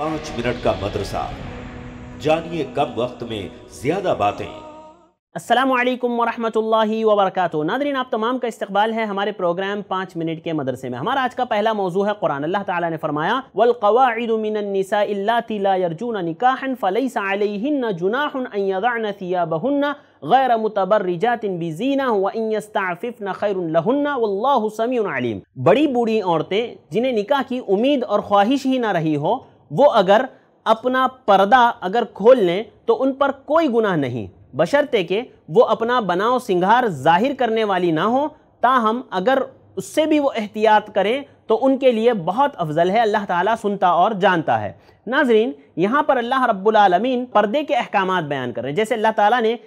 पांच मिनट का मदरसा जानिए कम वक्त में ज्यादा बातें असलम वरहमल वबरक नादरीन आप तमाम का इस्तबाल है हमारे प्रोग्राम पाँच मिनट के मदरसे में हमारा आज का पहला मौजू है कुरान अल्लाह ताला ने फरमाया वलकवादमिनसाजून निकाहन फ़लई सन जुनाहन गैर मुतबर्रिजातिन बीजीना व इनस्ताफिफन खैरुल्लहुन्ना वल्लाहु समीउन अलीम बड़ी बूढ़ी औरतें जिन्हें निकाह की उम्मीद और ख्वाहिश ही ना रही हो वो अगर अपना पर्दा अगर खोल लें तो उन पर कोई गुनाह नहीं बशर्ते कि वो अपना बनाव सिंगार जाहिर करने वाली ना हो ताहम अगर उससे भी वो एहतियात करें तो उनके लिए बहुत अफजल है अल्लाह ताला सुनता और जानता है नाजरीन यहाँ पर अल्लाह रब्बुलमीन पर्दे के अहकाम बयान कर रहे हैं जैसे अल्लाह ताला ने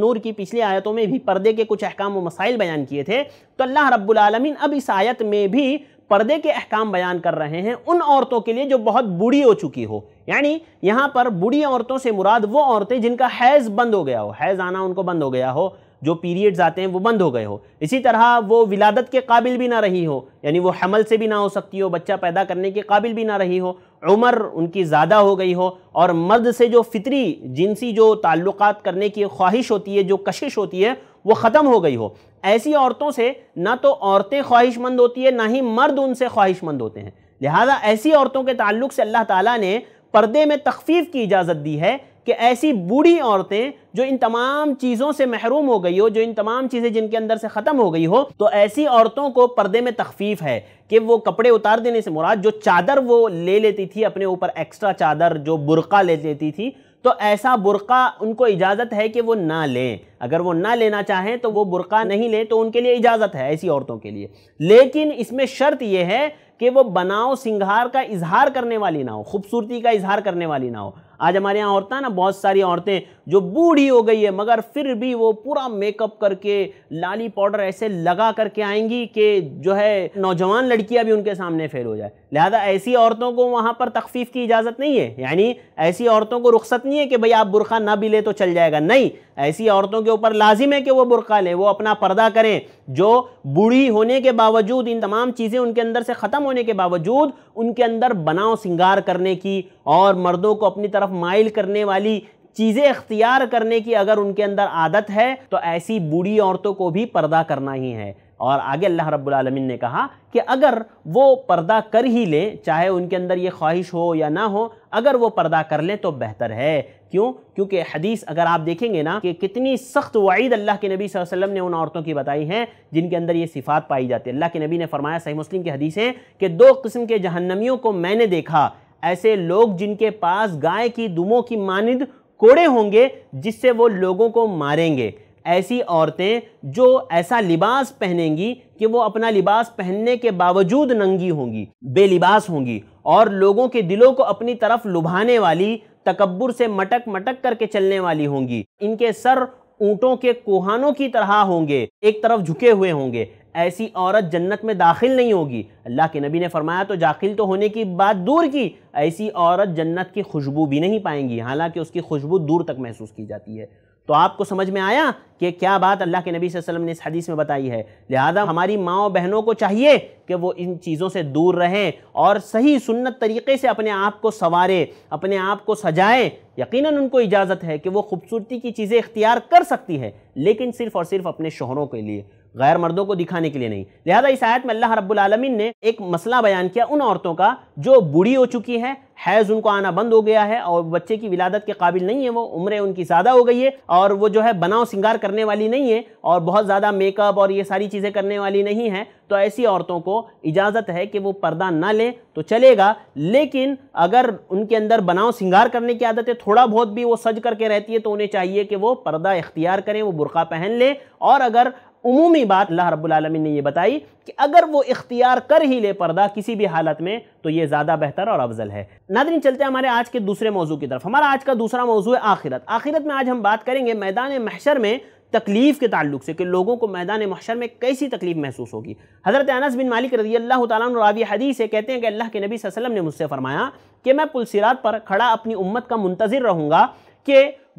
नूर की पिछली आयतों में भी पर्दे के कुछ अहकाम व मसाइल बयान किए थे तो अल्लाह रब्बुलमीन अब इस आयत में भी पर्दे के अहकाम बयान कर रहे हैं उन औरतों के लिए जो बहुत बूढ़ी हो चुकी हो यानी यहाँ पर बूढ़ी औरतों से मुराद वो औरतें जिनका हैज़ बंद हो गया हो हैज़ आना उनको बंद हो गया हो जो पीरियड्स आते हैं वो बंद हो गए हो इसी तरह वो विलादत के काबिल भी ना रही हो यानी वो हमल से भी ना हो सकती हो बच्चा पैदा करने के काबिल भी ना रही हो उम्र उनकी ज़्यादा हो गई हो और मर्द से जो फितरी जिनसी जो ताल्लुक़ात करने की ख्वाहिश होती है जो कशिश होती है वो ख़त्म हो गई हो ऐसी औरतों से ना तो औरतें ख्वाहिशमंद होती है ना ही मर्द उनसे ख्वाहिशमंद होते हैं लिहाजा ऐसी औरतों के ताल्लुक से अल्लाह ताला ने पर्दे में तखफीफ की इजाज़त दी है कि ऐसी बूढ़ी औरतें जो इन तमाम चीज़ों से महरूम हो गई हो जो इन तमाम चीज़ें जिनके अंदर से ख़त्म हो गई हो तो ऐसी औरतों को पर्दे में तखफीफ है कि वो कपड़े उतार देने से मुराद जो चादर वो ले लेती थी अपने ऊपर एक्स्ट्रा चादर जो बुरका ले लेती थी तो ऐसा बुरका उनको इजाज़त है कि वो ना लें अगर वो ना लेना चाहें तो वो बुरका नहीं लें तो उनके लिए इजाज़त है ऐसी औरतों के लिए लेकिन इसमें शर्त यह है कि वो बनाओ सिंगार का इजहार करने वाली ना हो खूबसूरती का इजहार करने वाली ना हो आज हमारे यहाँ औरतें ना बहुत सारी औरतें जो बूढ़ी हो गई है मगर फिर भी वो पूरा मेकअप करके लाली पाउडर ऐसे लगा करके आएंगी कि जो है नौजवान लड़कियाँ भी उनके सामने फेल हो जाए लिहाजा ऐसी औरतों को वहाँ पर तकफ़ीफ़ की इजाज़त नहीं है यानी ऐसी औरतों को रुख्सत नहीं है कि भाई आप बुरखा ना भी ले तो चल जाएगा नहीं ऐसी औरतों के ऊपर लाजिम है कि वो बुरखा लें वो अपना पर्दा करें जो बूढ़ी होने के बावजूद इन तमाम चीज़ें उनके अंदर से ख़त्म होने के बावजूद उनके अंदर बनाव सिंगार करने की और मर्दों को अपनी तरफ माइल करने वाली चीज़ें अख्तियार करने की अगर उनके अंदर आदत है तो ऐसी बूढ़ी औरतों को भी पर्दा करना ही है और आगे अल्लाह रब्बुल ने कहा कि अगर वो पर्दा कर ही लें चाहे उनके अंदर ये ख्वाहिश हो या ना हो अगर वो पर्दा कर लें तो बेहतर है क्यों क्योंकि हदीस अगर आप देखेंगे ना कि कितनी सख्त वाइद अल्लाह के नबी वसल्लम ने उन औरतों की बताई हैं जिनके अंदर ये सिफात पाई जाती है अल्लाह के नबी ने फरमाया सही मुस्लिम की हदीस हैं कि दो किस्म के जहन्नमियों को मैंने देखा ऐसे लोग जिनके पास गाय की दुमों की मानद कोड़े होंगे जिससे वो लोगों को मारेंगे ऐसी औरतें जो ऐसा लिबास पहनेंगी कि वो अपना लिबास पहनने के बावजूद नंगी होंगी बेलिबास होंगी और लोगों के दिलों को अपनी तरफ लुभाने वाली तकबर से मटक मटक करके चलने वाली होंगी इनके सर ऊँटों के कोहानों की तरह होंगे एक तरफ झुके हुए होंगे ऐसी औरत जन्नत में दाखिल नहीं होगी अल्लाह के नबी ने फरमाया तो दाखिल तो होने की बात दूर की ऐसी औरत जन्नत की खुशबू भी नहीं पाएंगी हालांकि उसकी खुशबू दूर तक महसूस की जाती है तो आपको समझ में आया कि क्या बात अल्लाह के नबी वसल्लम ने इस हदीस में बताई है लिहाजा हमारी माओ बहनों को चाहिए कि वो इन चीज़ों से दूर रहें और सही सुन्नत तरीके से अपने आप को संवारें अपने आप को सजाएं यकीनन उनको इजाज़त है कि वो खूबसूरती की चीज़ें इख्तियार कर सकती है लेकिन सिर्फ़ और सिर्फ अपने शोहरों के लिए गैर मर्दों को दिखाने के लिए नहीं लिहाजा इस आयत में अल्लाह रब्बुल रबालमीन ने एक मसला बयान किया उन औरतों का जो बूढ़ी हो चुकी है हैज़ उनको आना बंद हो गया है और बच्चे की विलादत के काबिल नहीं है वो उम्र उनकी ज़्यादा हो गई है और वो जो है बनाव सिंगार करने वाली नहीं है और बहुत ज़्यादा मेकअप और ये सारी चीज़ें करने वाली नहीं है तो ऐसी औरतों को इजाज़त है कि वो पर्दा ना लें तो चलेगा लेकिन अगर उनके अंदर बनाव सिंगार करने की आदत है थोड़ा बहुत भी वो सज करके रहती है तो उन्हें चाहिए कि वो पर्दा इख्तियार करें वो बुरका पहन लें और अगर उमूमी बात अल्लाह रब्बुल ने ये बताई कि अगर वो इख्तियार कर ही ले पर्दा किसी भी हालत में तो ये ज़्यादा बेहतर और अफजल है नादरी चलते हैं हमारे आज के दूसरे मौजू की तरफ हमारा आज का दूसरा मौजू है आखिरत आखिरत में आज हम बात करेंगे मैदान महशर में तकलीफ़ के ताल्लुक से कि लोगों को मैदान महशर में कैसी तकलीफ़ महसूस होगी हज़रत अनस बिन मालिक रजी अल्लाह तबी हदी से कहते हैं कि अल्लाह के नबी वसल्लम ने मुझसे फ़रमाया कि मैं पुलसरात पर खड़ा अपनी उम्मत का मुंतज़र रहूँगा कि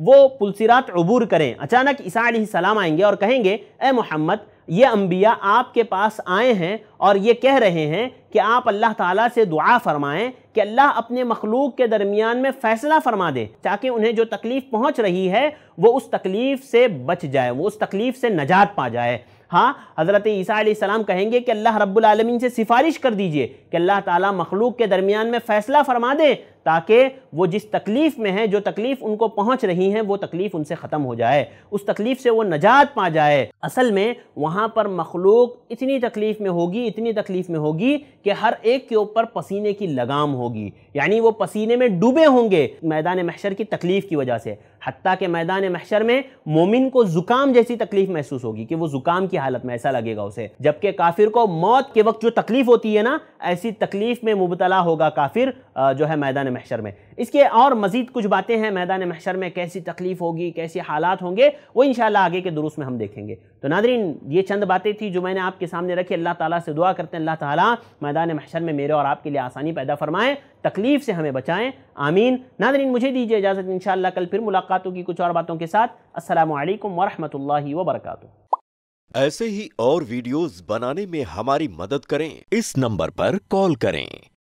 वो पुलसरात अबूर करें अचानक ईसा सलाम आएंगे और कहेंगे ए मोहम्मद ये अम्बिया आपके पास आए हैं और ये कह रहे हैं कि आप अल्लाह ताला से दुआ फरमाएं कि अल्लाह अपने मखलूक के दरमियान में फ़ैसला फरमा दे ताकि उन्हें जो तकलीफ़ पहुंच रही है वो उस तकलीफ़ से बच जाए वो उस तकलीफ़ से नजात पा जाए हाँ हज़रत ईसा सलाम कहेंगे कि अल्लाह रब्बुल रबालमीन से सिफारिश कर दीजिए कि अल्लाह ताला मखलूक के दरमियान में फ़ैसला फरमा दें ताकि वो जिस तकलीफ़ में है जो तकलीफ़ उनको पहुंच रही है वो तकलीफ़ उनसे ख़त्म हो जाए उस तकलीफ़ से वो नजात पा जाए असल में वहाँ पर मखलूक इतनी तकलीफ़ में होगी इतनी तकलीफ़ में होगी कि हर एक के ऊपर पसीने की लगाम होगी यानी वो पसीने में डूबे होंगे मैदान महशर की तकलीफ़ की वजह से हती के मैदान महशर में मोमिन को ज़ुकाम जैसी तकलीफ़ महसूस होगी कि वो ज़ुकाम की हालत में ऐसा लगेगा उसे जबकि काफिर को मौत के वक्त जो तकलीफ़ होती है ना ऐसी तकलीफ़ में मुबतला होगा काफिर जो है मैदान महशर में इसके और मज़ीद कुछ बातें हैं मैदान महशर में कैसी तकलीफ़ होगी कैसे हालात होंगे वो इन आगे के दुरुस्त में हम देखेंगे तो नादरीन ये चंद बातें थी जो मैंने आपके सामने रखी अल्लाह ताला से दुआ करते हैं अल्लाह ताला मैदान महशर में मेरे और आपके लिए आसानी पैदा फरमाएँ तकलीफ़ से हमें बचाएँ आमीन नादरीन मुझे दीजिए इजाज़त इन कल फिर मुलाकातों की कुछ और बातों के साथ असलकम वरहमल वरक ऐसे ही और वीडियोस बनाने में हमारी मदद करें इस नंबर पर कॉल करें